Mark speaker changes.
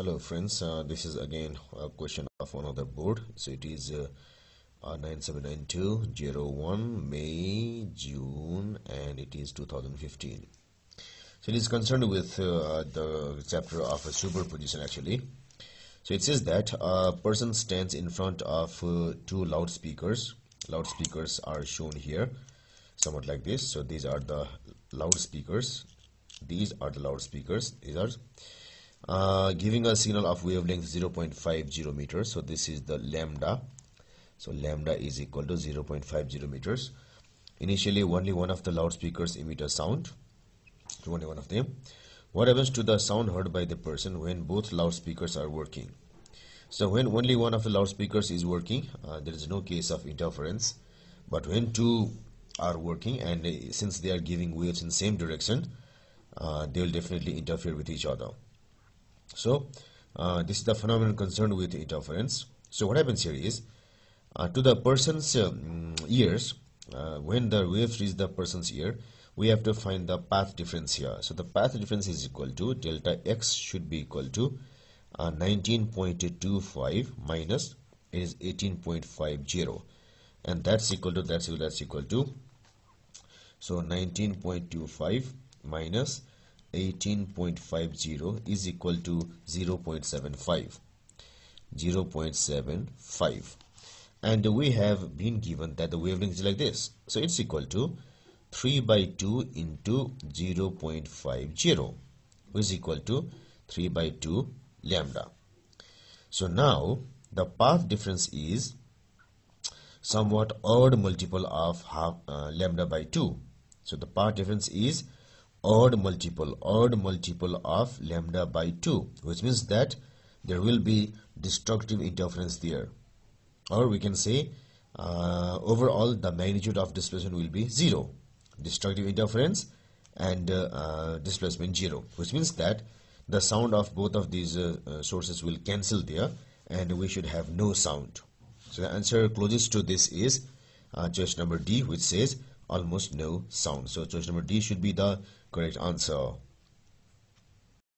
Speaker 1: hello friends uh, this is again a question of another board so it is uh, uh R979201 May June and it is 2015 so it is concerned with uh, the chapter of a superposition actually so it says that a person stands in front of uh, two loudspeakers loudspeakers are shown here somewhat like this so these are the loudspeakers these are the loudspeakers these are uh, giving a signal of wavelength 0.50 meters so this is the lambda so lambda is equal to 0.50 meters initially only one of the loudspeakers emit a sound only one of them what happens to the sound heard by the person when both loudspeakers are working so when only one of the loudspeakers is working uh, there is no case of interference but when two are working and uh, since they are giving waves in the same direction uh, they will definitely interfere with each other so uh, this is the phenomenon concerned with interference. So what happens here is uh, to the person's um, ears, uh, when the wave reaches the person's ear, we have to find the path difference here. So the path difference is equal to delta x should be equal to 19.25 uh, minus it is 18.50 and that's equal to that's equal that's equal to so 19.25 minus 18.50 is equal to 0 0.75 0 0.75 and we have been given that the wavelength is like this so it's equal to 3 by 2 into 0 0.50 which is equal to 3 by 2 lambda so now the path difference is somewhat odd multiple of half uh, lambda by 2 so the path difference is odd multiple odd multiple of lambda by 2 which means that there will be destructive interference there or we can say uh, overall the magnitude of displacement will be 0 destructive interference and uh, uh, displacement 0 which means that the sound of both of these uh, uh, sources will cancel there and we should have no sound so the answer closest to this is uh, choice number D which says almost no sound. So choice number D should be the correct answer.